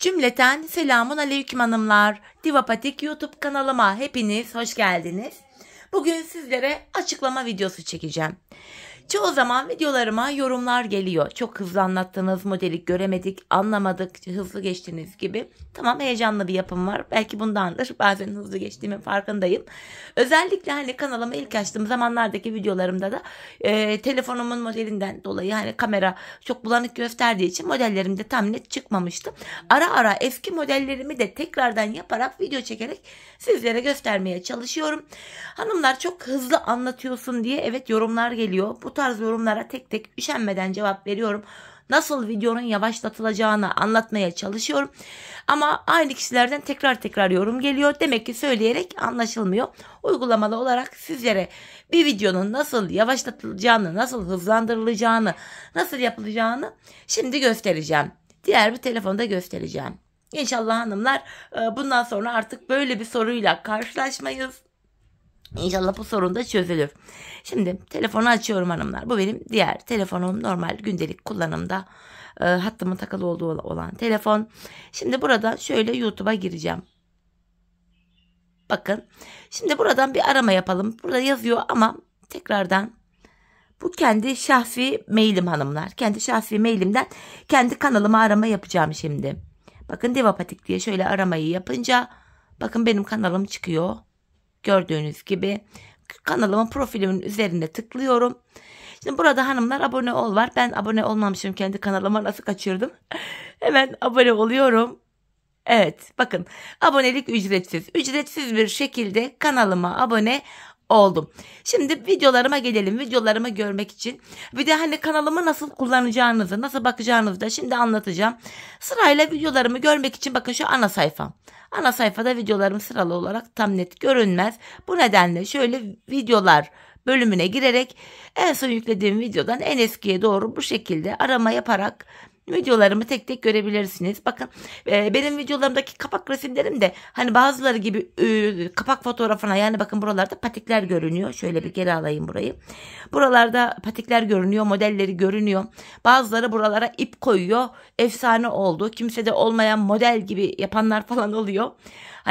Cümleten selamun aleyküm hanımlar. Divapatik YouTube kanalıma hepiniz hoş geldiniz. Bugün sizlere açıklama videosu çekeceğim. Çoğu zaman videolarıma yorumlar geliyor. Çok hızlı anlattınız, modeli göremedik, anlamadık, hızlı geçtiğiniz gibi. Tamam heyecanlı bir yapım var. Belki bundandır. Bazen hızlı geçtiğimin farkındayım. Özellikle hani kanalımı ilk açtığım zamanlardaki videolarımda da e, telefonumun modelinden dolayı hani kamera çok bulanık gösterdiği için modellerimde tam net çıkmamıştı. Ara ara eski modellerimi de tekrardan yaparak video çekerek sizlere göstermeye çalışıyorum. Hanımlar çok hızlı anlatıyorsun diye evet yorumlar geliyor. Bu tarz yorumlara tek tek üşenmeden cevap veriyorum. Nasıl videonun yavaşlatılacağını anlatmaya çalışıyorum. Ama aynı kişilerden tekrar tekrar yorum geliyor. Demek ki söyleyerek anlaşılmıyor. Uygulamalı olarak sizlere bir videonun nasıl yavaşlatılacağını, nasıl hızlandırılacağını, nasıl yapılacağını şimdi göstereceğim. Diğer bir telefonda göstereceğim. İnşallah hanımlar e, bundan sonra artık böyle bir soruyla karşılaşmayız. İnşallah bu sorun da çözülür. Şimdi telefonu açıyorum hanımlar. Bu benim diğer telefonum normal gündelik kullanımda e, hattımın takılı olduğu olan telefon. Şimdi buradan şöyle YouTube'a gireceğim. Bakın. Şimdi buradan bir arama yapalım. Burada yazıyor ama tekrardan bu kendi şahsi mailim hanımlar. Kendi şahsi mailimden kendi kanalıma arama yapacağım şimdi. Bakın Devapatik diye şöyle aramayı yapınca bakın benim kanalım çıkıyor. Gördüğünüz gibi kanalımın profilimin üzerinde tıklıyorum. Şimdi burada hanımlar abone ol var. Ben abone olmamışım kendi kanalıma nasıl kaçırdım. Hemen abone oluyorum. Evet bakın abonelik ücretsiz. Ücretsiz bir şekilde kanalıma abone oldum. Şimdi videolarıma gelelim. Videolarımı görmek için bir de hani kanalımı nasıl kullanacağınızı, nasıl bakacağınızı da şimdi anlatacağım. Sırayla videolarımı görmek için bakın şu ana sayfam. Ana sayfada videolarım sıralı olarak tam net görünmez. Bu nedenle şöyle videolar bölümüne girerek en son yüklediğim videodan en eskiye doğru bu şekilde arama yaparak videolarımı tek tek görebilirsiniz. Bakın e, benim videolarımdaki kapak resimlerim de hani bazıları gibi e, kapak fotoğrafına yani bakın buralarda patikler görünüyor. Şöyle bir geri alayım burayı. Buralarda patikler görünüyor, modelleri görünüyor. Bazıları buralara ip koyuyor. Efsane oldu. Kimse de olmayan model gibi yapanlar falan oluyor.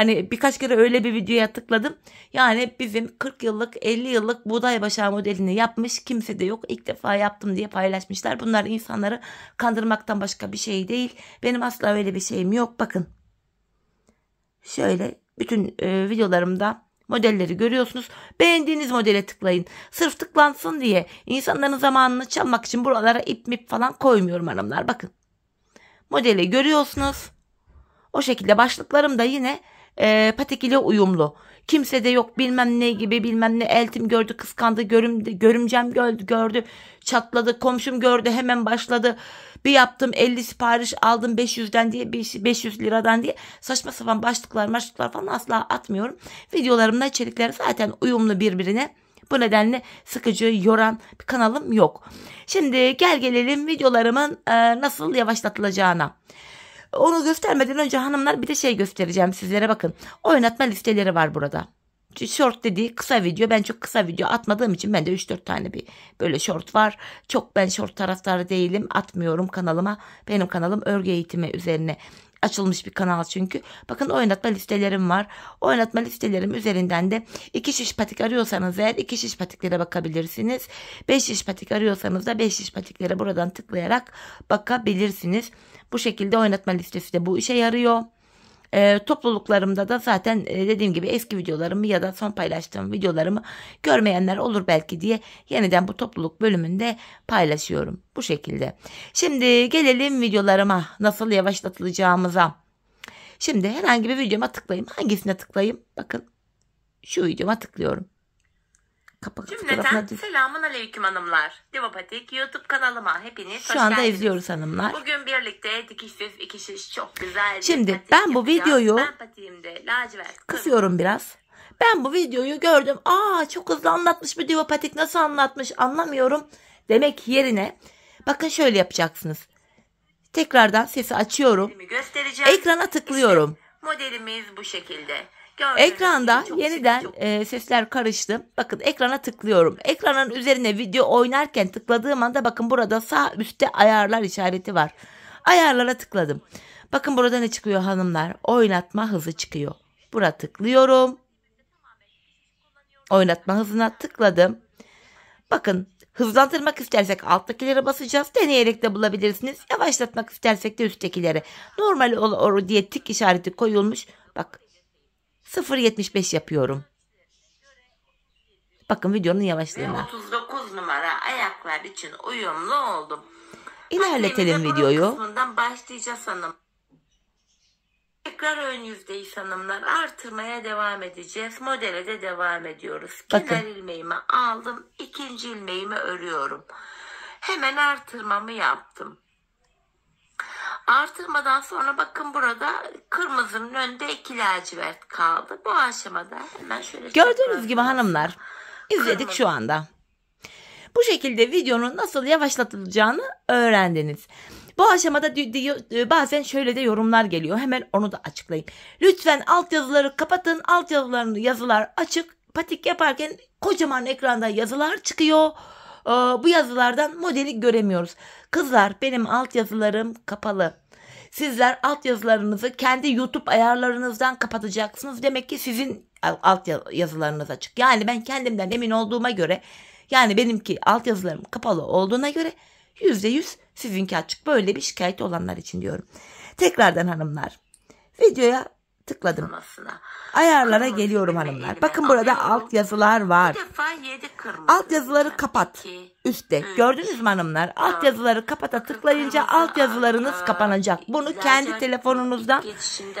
Hani birkaç kere öyle bir videoya tıkladım. Yani bizim 40 yıllık 50 yıllık buğday başağı modelini yapmış kimse de yok. İlk defa yaptım diye paylaşmışlar. Bunlar insanları kandırmaktan başka bir şey değil. Benim asla öyle bir şeyim yok. Bakın şöyle bütün e, videolarımda modelleri görüyorsunuz. Beğendiğiniz modele tıklayın. Sırf tıklansın diye insanların zamanını çalmak için buralara ip mip falan koymuyorum hanımlar. Bakın modeli görüyorsunuz. O şekilde başlıklarım da yine e, ee, patik ile uyumlu. Kimse de yok bilmem ne gibi bilmem ne eltim gördü kıskandı görüm, görümcem gördü, gördü çatladı komşum gördü hemen başladı. Bir yaptım 50 sipariş aldım 500'den diye 500 liradan diye saçma sapan başlıklar başlıklar falan asla atmıyorum. Videolarımda içerikleri zaten uyumlu birbirine. Bu nedenle sıkıcı, yoran bir kanalım yok. Şimdi gel gelelim videolarımın e, nasıl yavaşlatılacağına. Onu göstermeden önce hanımlar bir de şey göstereceğim sizlere bakın. Oynatma listeleri var burada. Short dediği kısa video. Ben çok kısa video atmadığım için bende 3-4 tane bir böyle short var. Çok ben short taraftarı değilim. Atmıyorum kanalıma. Benim kanalım örgü eğitimi üzerine açılmış bir kanal çünkü. Bakın oynatma listelerim var. Oynatma listelerim üzerinden de iki şiş patik arıyorsanız eğer iki şiş patiklere bakabilirsiniz. 5 şiş patik arıyorsanız da 5 şiş patiklere buradan tıklayarak bakabilirsiniz. Bu şekilde oynatma listesi de bu işe yarıyor. E, topluluklarımda da zaten e, dediğim gibi eski videolarımı ya da son paylaştığım videolarımı görmeyenler olur belki diye yeniden bu topluluk bölümünde paylaşıyorum. Bu şekilde. Şimdi gelelim videolarıma nasıl yavaşlatılacağımıza. Şimdi herhangi bir videoma tıklayayım. Hangisine tıklayayım? Bakın şu videoma tıklıyorum kapak Cümleten selamun aleyküm hanımlar. Divapatik YouTube kanalıma hepiniz Şu hoş anda geldiniz. izliyoruz hanımlar. Bugün birlikte dikiş süs iki çok güzel. Şimdi ben bu videoyu ben patiğimde lacivert kısıyorum biraz. Ben bu videoyu gördüm. Aa çok hızlı anlatmış bu divapatik nasıl anlatmış anlamıyorum. Demek yerine bakın şöyle yapacaksınız. Tekrardan sesi açıyorum. Ekrana tıklıyorum. İşte modelimiz bu şekilde. Gördüğünüz Ekranda yeniden çok... e, sesler karıştı. Bakın ekrana tıklıyorum. Ekranın üzerine video oynarken tıkladığım anda bakın burada sağ üstte ayarlar işareti var. Ayarlara tıkladım. Bakın burada ne çıkıyor hanımlar? Oynatma hızı çıkıyor. Bura tıklıyorum. Oynatma hızına tıkladım. Bakın hızlandırmak istersek alttakilere basacağız. Deneyerek de bulabilirsiniz. Yavaşlatmak istersek de üsttekilere. Normal olur diye tik işareti koyulmuş. Bak 0.75 yapıyorum. Bakın videonun yavaşlığına. 39 numara ayaklar için uyumlu oldum. İlerletelim videoyu. Kısmından başlayacağız hanım. Tekrar ön yüzdeyi hanımlar artırmaya devam edeceğiz. Modele de devam ediyoruz. Bakın. Kenar ilmeğimi aldım. ikinci ilmeğimi örüyorum. Hemen artırmamı yaptım. Artırmadan sonra bakın burada kırmızının önünde iki lacivert kaldı. Bu aşamada hemen şöyle... Gördüğünüz gibi hanımlar izledik kırmızı. şu anda. Bu şekilde videonun nasıl yavaşlatılacağını öğrendiniz. Bu aşamada e, bazen şöyle de yorumlar geliyor. Hemen onu da açıklayayım. Lütfen altyazıları kapatın. Altyazılarını yazılar açık. Patik yaparken kocaman ekranda yazılar çıkıyor. E, bu yazılardan modeli göremiyoruz. Kızlar benim altyazılarım kapalı. Sizler altyazılarınızı kendi YouTube ayarlarınızdan kapatacaksınız. Demek ki sizin alt yazılarınız açık. Yani ben kendimden emin olduğuma göre yani benimki alt altyazılarım kapalı olduğuna göre %100 sizinki açık. Böyle bir şikayet olanlar için diyorum. Tekrardan hanımlar videoya Tıkladım. Ayarlara geliyorum hanımlar. Bakın burada alt yazılar var. Alt yazıları kapat. Üstte. Gördünüz mü hanımlar? Alt yazıları kapata tıklayınca alt yazılarınız kapanacak. Bunu kendi telefonunuzdan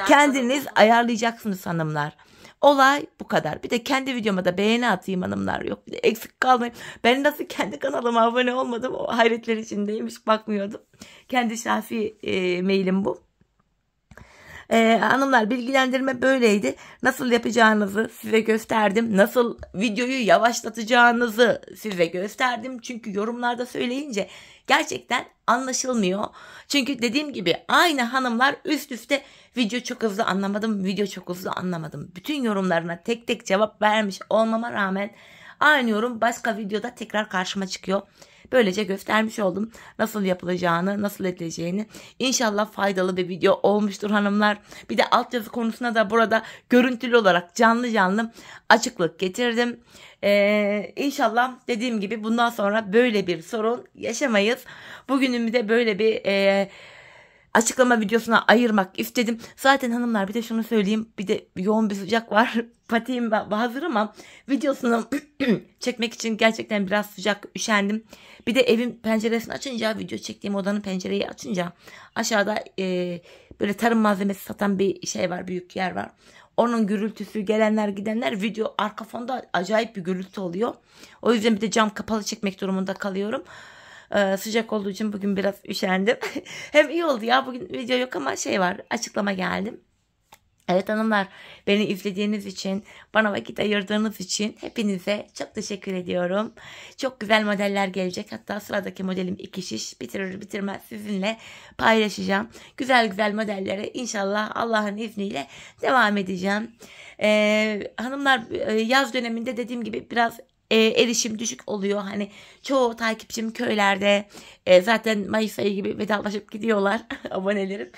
kendiniz ayarlayacaksınız hanımlar. Olay bu kadar. Bir de kendi videoma da beğeni atayım hanımlar. Yok bir de eksik kalmayayım. Ben nasıl kendi kanalıma abone olmadım. O hayretler içindeymiş bakmıyordum. Kendi şahsi e, mailim bu. Ee, hanımlar bilgilendirme böyleydi. Nasıl yapacağınızı size gösterdim. Nasıl videoyu yavaşlatacağınızı size gösterdim. Çünkü yorumlarda söyleyince gerçekten anlaşılmıyor. Çünkü dediğim gibi aynı hanımlar üst üste video çok hızlı anlamadım, video çok hızlı anlamadım. Bütün yorumlarına tek tek cevap vermiş olmama rağmen aynı yorum başka videoda tekrar karşıma çıkıyor. Böylece göstermiş oldum nasıl yapılacağını, nasıl edileceğini. İnşallah faydalı bir video olmuştur hanımlar. Bir de altyazı konusuna da burada görüntülü olarak canlı canlı açıklık getirdim. Ee, inşallah dediğim gibi bundan sonra böyle bir sorun yaşamayız. Bugünümü de böyle bir... E, açıklama videosuna ayırmak istedim. Zaten hanımlar bir de şunu söyleyeyim. Bir de yoğun bir sıcak var. Patiğim hazır ama videosunu çekmek için gerçekten biraz sıcak üşendim. Bir de evin penceresini açınca video çektiğim odanın pencereyi açınca aşağıda e, böyle tarım malzemesi satan bir şey var. Büyük yer var. Onun gürültüsü gelenler gidenler video arka fonda acayip bir gürültü oluyor. O yüzden bir de cam kapalı çekmek durumunda kalıyorum. Ee, sıcak olduğu için bugün biraz üşendim. Hem iyi oldu ya bugün video yok ama şey var açıklama geldim. Evet hanımlar beni izlediğiniz için bana vakit ayırdığınız için hepinize çok teşekkür ediyorum. Çok güzel modeller gelecek hatta sıradaki modelim iki şiş bitirir bitirmez sizinle paylaşacağım. Güzel güzel modellere inşallah Allah'ın izniyle devam edeceğim. Ee, hanımlar e, yaz döneminde dediğim gibi biraz e, erişim düşük oluyor. Hani çoğu takipçim köylerde e, zaten Mayıs ayı gibi vedalaşıp gidiyorlar abonelerim.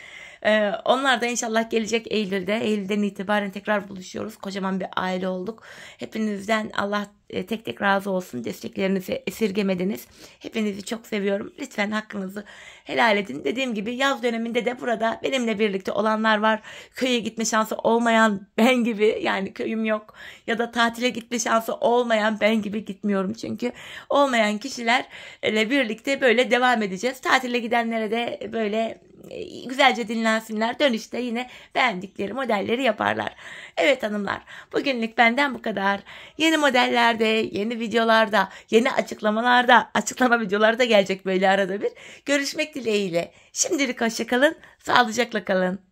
E, onlar da inşallah gelecek Eylül'de. Eylül'den itibaren tekrar buluşuyoruz. Kocaman bir aile olduk. Hepinizden Allah e, tek tek razı olsun. Desteklerinizi esirgemediniz. Hepinizi çok seviyorum. Lütfen hakkınızı helal edin. Dediğim gibi yaz döneminde de burada benimle birlikte olanlar var. Köye gitme şansı olmayan ben gibi yani köyüm yok ya da tatile gitme şansı olmayan ben gibi gitmiyorum çünkü olmayan kişilerle birlikte böyle devam edeceğiz. Tatile gidenlere de böyle e, güzelce dinlensinler. Dönüşte yine beğendikleri modelleri yaparlar. Evet hanımlar bugünlük benden bu kadar. Yeni modellerde, yeni videolarda, yeni açıklamalarda, açıklama videolarda gelecek böyle arada bir. Görüşmek dileğiyle. Şimdilik hoşçakalın, sağlıcakla kalın.